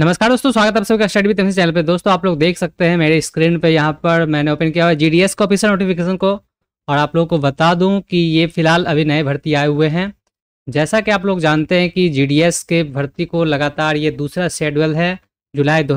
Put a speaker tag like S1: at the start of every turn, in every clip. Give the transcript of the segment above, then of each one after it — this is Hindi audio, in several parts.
S1: नमस्कार दोस्तों स्वागत है आप सबका स्टडी विद चैनल पे दोस्तों आप लोग देख सकते हैं मेरे स्क्रीन पे यहाँ पर मैंने ओपन किया हुआ जीडीएस का ऑफिसर नोटिफिकेशन को और आप लोगों को बता दूं कि ये फिलहाल अभी नए भर्ती आए हुए हैं जैसा कि आप लोग जानते हैं कि जीडीएस के भर्ती को लगातार ये दूसरा शेड्यूल है जुलाई दो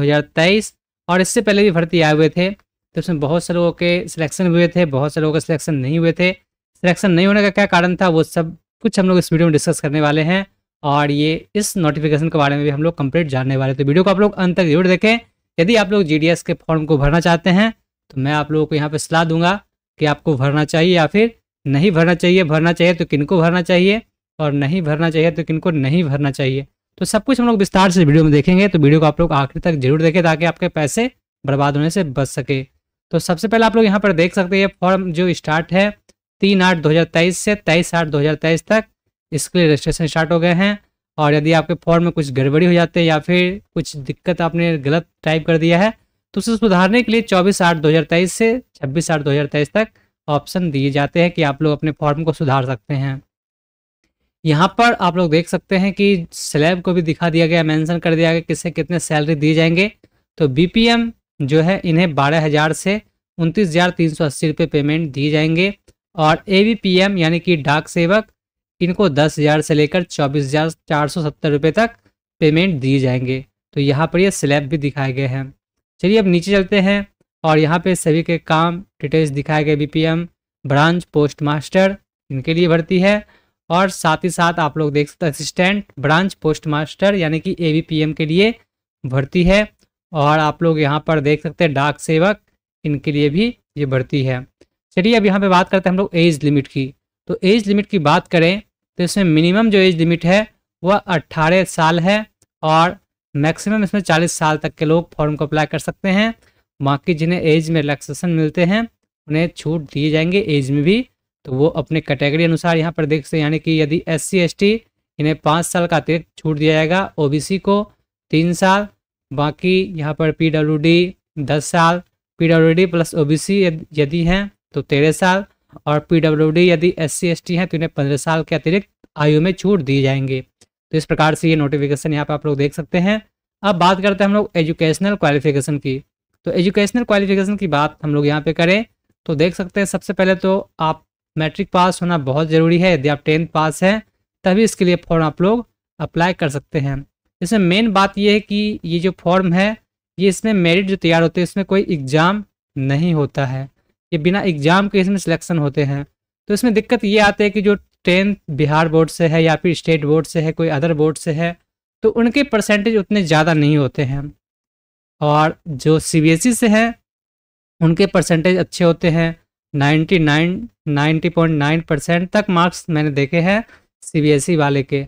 S1: और इससे पहले भी भर्ती आए हुए थे तो उसमें बहुत से लोगों के सिलेक्शन हुए थे बहुत से लोगों के सिलेक्शन नहीं हुए थे सिलेक्शन नहीं होने का क्या कारण था वो सब कुछ हम लोग इस वीडियो में डिस्कस करने वाले हैं और ये इस नोटिफिकेशन के बारे में भी हम लोग कंप्लीट जानने वाले तो वीडियो को आप लोग अंत तक जरूर देखें यदि आप लोग जी के फॉर्म को भरना चाहते हैं तो मैं आप लोगों को यहाँ पर सलाह दूंगा कि आपको भरना चाहिए या फिर नहीं भरना चाहिए भरना चाहिए तो किनको भरना चाहिए और नहीं भरना चाहिए तो किनको नहीं भरना चाहिए तो सब कुछ हम लोग विस्तार से वीडियो में देखेंगे तो वीडियो को आप लोग आखिर तक जरूर देखें ताकि आपके पैसे बर्बाद होने से बच सके तो सबसे पहले आप लोग यहाँ पर देख सकते हैं फॉर्म जो स्टार्ट है तीन आठ दो से तेईस आठ दो तक इसके लिए रजिस्ट्रेशन स्टार्ट हो गए हैं और यदि आपके फॉर्म में कुछ गड़बड़ी हो जाती है या फिर कुछ दिक्कत आपने गलत टाइप कर दिया है तो उसे सुधारने के लिए चौबीस आठ दो से छब्बीस आठ दो तक ऑप्शन दिए जाते हैं कि आप लोग अपने फॉर्म को सुधार सकते हैं यहाँ पर आप लोग देख सकते हैं कि स्लैब को भी दिखा दिया गया मेंशन कर दिया गया किससे कितने सैलरी दिए जाएंगे तो बीपीएम जो है इन्हें बारह हज़ार से उनतीस हज़ार तीन सौ अस्सी रुपये पेमेंट दिए जाएंगे और ए यानी कि डाक सेवक इनको दस हज़ार से लेकर चौबीस हज़ार चार सौ सत्तर रुपये तक पेमेंट दिए जाएंगे तो यहाँ पर ये स्लैब भी दिखाए गए हैं चलिए अब नीचे चलते हैं और यहाँ पे सभी के काम डिटेल्स दिखाए गए बी ब्रांच पोस्ट मास्टर इनके लिए भर्ती है और साथ ही साथ आप लोग देख सकते असिस्टेंट ब्रांच पोस्ट मास्टर यानी कि ए के लिए भर्ती है और आप लोग यहाँ पर देख सकते हैं डाक सेवक इनके लिए भी ये भर्ती है चलिए अब यहाँ पे बात करते हैं हम लोग एज लिमिट की तो एज लिमिट की बात करें तो इसमें मिनिमम जो एज लिमिट है वह अट्ठारह साल है और मैक्सिमम इसमें चालीस साल तक के लोग फॉर्म को अप्लाई कर सकते हैं बाकी जिन्हें एज में रिलैक्सेशन मिलते हैं उन्हें छूट दिए जाएंगे एज में भी तो वो अपने कैटेगरी अनुसार यहाँ पर देख सकते यानी कि यदि एस सी एस टी इन्हें पाँच साल का अतिरिक्त छूट दिया जाएगा ओ बी सी को तीन साल बाकी यहाँ पर पी डब्ल्यू डी दस साल P W D plus O B C यदि हैं तो तेरह साल और पीडब्ल्यू यदि एस सी एस टी हैं तो इन्हें पंद्रह साल के अतिरिक्त आयु में छूट दी जाएंगे तो इस प्रकार से ये नोटिफिकेशन यहाँ पर आप लोग देख सकते हैं अब बात करते हैं हम लोग एजुकेशनल क्वालिफिकेशन की तो एजुकेशनल क्वालिफिकेशन की बात हम लोग यहाँ पे करें तो देख सकते हैं सबसे पहले तो आप मैट्रिक पास होना बहुत ज़रूरी है यदि आप टेंथ पास हैं तभी इसके लिए फॉर्म आप लोग अप्लाई कर सकते हैं इसमें मेन बात यह है कि ये जो फॉर्म है ये इसमें मेरिट जो तैयार होते हैं इसमें कोई एग्ज़ाम नहीं होता है ये बिना एग्जाम के इसमें सिलेक्शन होते हैं तो इसमें दिक्कत ये आती है कि जो टेंथ बिहार बोर्ड से है या फिर स्टेट बोर्ड से है कोई अदर बोर्ड से है तो उनके परसेंटेज उतने ज़्यादा नहीं होते हैं और जो सी e से हैं उनके परसेंटेज अच्छे होते हैं पॉइंट नाइन परसेंट तक मार्क्स मैंने देखे हैं सी e वाले के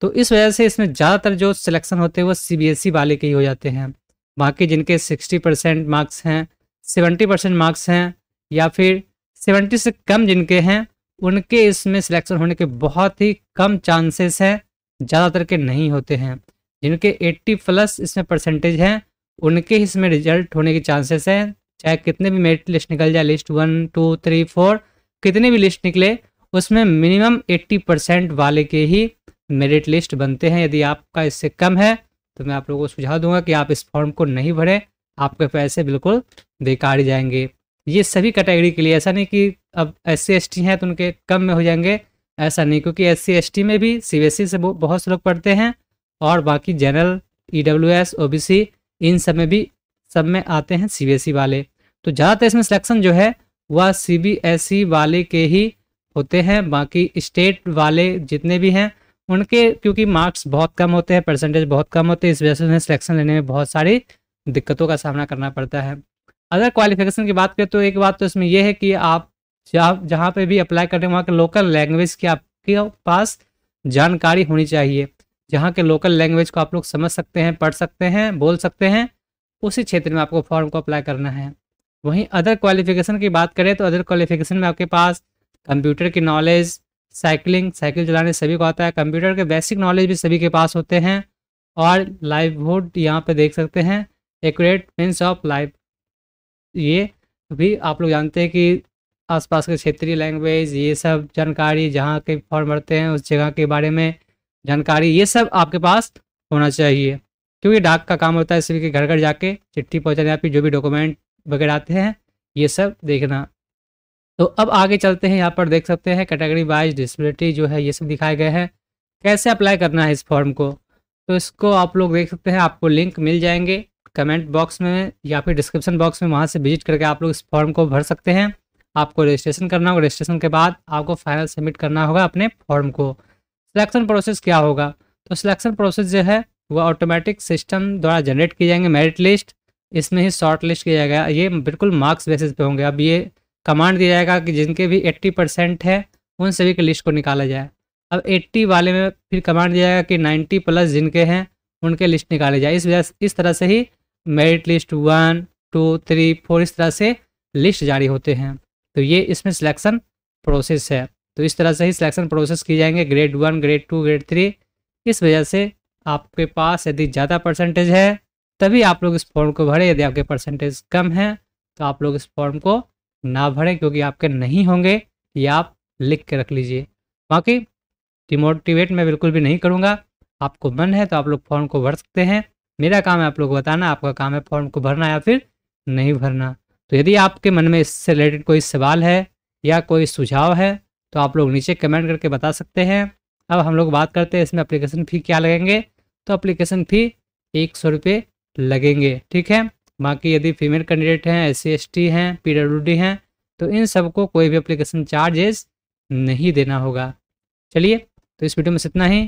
S1: तो इस वजह से इसमें ज़्यादातर जो सिलेक्शन होते हैं वो सीबीएसई e वाले के ही हो जाते हैं बाकी जिनके 60 परसेंट मार्क्स हैं 70 परसेंट मार्क्स हैं या फिर सेवेंटी से कम जिनके हैं उनके इसमें सिलेक्शन होने के बहुत ही कम चांसेस हैं ज़्यादातर के नहीं होते हैं जिनके 80 प्लस इसमें परसेंटेज हैं उनके इसमें रिजल्ट होने के चांसेस हैं चाहे कितने भी मेरिट लिस्ट निकल जाए list one two three four कितने भी लिस्ट निकले उसमें मिनिमम 80 परसेंट वाले के ही मेरिट लिस्ट बनते हैं यदि आपका इससे कम है तो मैं आप लोगों को सुझाव दूंगा कि आप इस फॉर्म को नहीं भरें आपके पैसे बिल्कुल बेकार जाएंगे ये सभी कैटेगरी के लिए ऐसा नहीं कि अब एस सी एस टी हैं तो उनके कम में हो जाएंगे ऐसा नहीं क्योंकि एस सी एस टी में भी सी बी एस ई से बहुत से लोग पढ़ते हैं और बाकी general E W S O B C इन सब में भी सब में आते हैं सी बी एस ई वाले तो ज़्यादातर इसमें सिलेक्शन जो है वह सी बी एस ई वाले के ही होते हैं बाकी स्टेट वाले जितने भी हैं उनके क्योंकि मार्क्स बहुत कम होते हैं परसेंटेज बहुत कम होते हैं इस वजह से उन्हें सिलेक्शन लेने में बहुत सारी दिक्कतों का सामना करना पड़ता है अदर क्वालिफिकेशन की बात करें तो एक बात तो इसमें यह है कि आप जहाँ जहाँ पे भी अप्लाई कर रहे हैं वहाँ के लोकल लैंग्वेज की आपके पास जानकारी होनी चाहिए जहाँ के लोकल लैंग्वेज को आप लोग समझ सकते हैं पढ़ सकते हैं बोल सकते हैं उसी क्षेत्र में आपको फॉर्म को अप्लाई करना है वहीं अदर क्वालिफिकेशन की बात करें तो अदर क्वालिफिकेशन में आपके पास कंप्यूटर की नॉलेज साइकिलिंग साइकिल चलाने सभी को आता है कंप्यूटर के बेसिक नॉलेज भी सभी के पास होते हैं और लाइवहुड यहाँ पर देख सकते हैं एकट मीन्स ऑफ लाइव ये तो भी आप लोग जानते हैं कि आसपास के क्षेत्रीय लैंग्वेज ये सब जानकारी जहाँ के फॉर्म भरते हैं उस जगह के बारे में जानकारी ये सब आपके पास होना चाहिए क्योंकि डाक का काम होता है इसलिए घर घर जाके चिट्ठी पहुँचाने आपकी जो भी डॉक्यूमेंट वगैरह आते हैं ये सब देखना तो अब आगे चलते हैं यहाँ पर देख सकते हैं कैटेगरी वाइज डिसबिलिटी जो है ये सब दिखाए गए हैं कैसे अप्लाई करना है इस फॉर्म को तो इसको आप लोग देख सकते हैं आपको लिंक मिल जाएंगे कमेंट बॉक्स में या फिर डिस्क्रिप्शन बॉक्स में वहाँ से विजिट करके आप लोग इस फॉर्म को भर सकते हैं आपको रजिस्ट्रेशन करना होगा रजिस्ट्रेशन के बाद आपको फाइनल सबमिट करना होगा अपने फॉर्म को सिलेक्शन प्रोसेस क्या होगा तो सिलेक्शन प्रोसेस जो है वो ऑटोमेटिक सिस्टम द्वारा जनरेट किए जाएंगे मेरिट लिस्ट इसमें ही शॉर्ट लिस्ट किया जाएगा ये बिल्कुल मार्क्स बेसिस पे होंगे अब ये कमांड दिया जाएगा कि जिनके भी 80 परसेंट है उन सभी के लिस्ट को निकाला जाए अब 80 वाले में फिर कमांड दिया जाएगा कि 90 प्लस जिनके हैं उनके लिस्ट निकाले जाए इस वजह इस तरह से ही merit list one two three four इस तरह से लिस्ट जारी होते हैं तो ये इसमें सिलेक्शन प्रोसेस है तो इस तरह से ही सिलेक्शन प्रोसेस किए जाएंगे grade one grade two grade three इस वजह से आपके पास यदि ज़्यादा परसेंटेज है तभी आप लोग इस फॉर्म को भरें यदि आपके परसेंटेज कम है तो आप लोग इस फॉर्म को ना भरें क्योंकि आपके नहीं होंगे ये आप लिख के रख लीजिए बाकी डिमोटिवेट मैं बिल्कुल भी नहीं करूँगा आपको मन है तो आप लोग फॉर्म को भर सकते हैं मेरा काम है आप लोग बताना आपका काम है फॉर्म को भरना या फिर नहीं भरना तो यदि आपके मन में इससे रिलेटेड कोई सवाल है या कोई सुझाव है तो आप लोग नीचे कमेंट करके बता सकते हैं अब हम लोग बात करते हैं इसमें अप्लीकेशन फ़ी क्या लगेंगे तो अप्लीकेशन फ़ी एक सौ रुपये लगेंगे ठीक है बाकी यदि फीमेल कैंडिडेट हैं एस सी एस टी हैं पी डब्ल्यू डी हैं तो इन सबको कोई भी अप्लीकेशन चार्जेस नहीं देना होगा चलिए तो इस वीडियो में इतना ही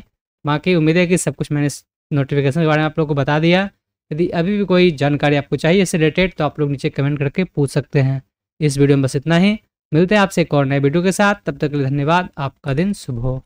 S1: बाकी उम्मीद है कि सब कुछ मैंने नोटिफिकेशन के बारे में आप लोग को बता दिया यदि अभी भी कोई जानकारी आपको चाहिए इससे रिलेटेड तो आप लोग नीचे कमेंट करके पूछ सकते हैं इस वीडियो में बस इतना ही मिलते हैं आपसे एक और नए वीडियो के साथ तब तक के लिए धन्यवाद आपका दिन शुभ हो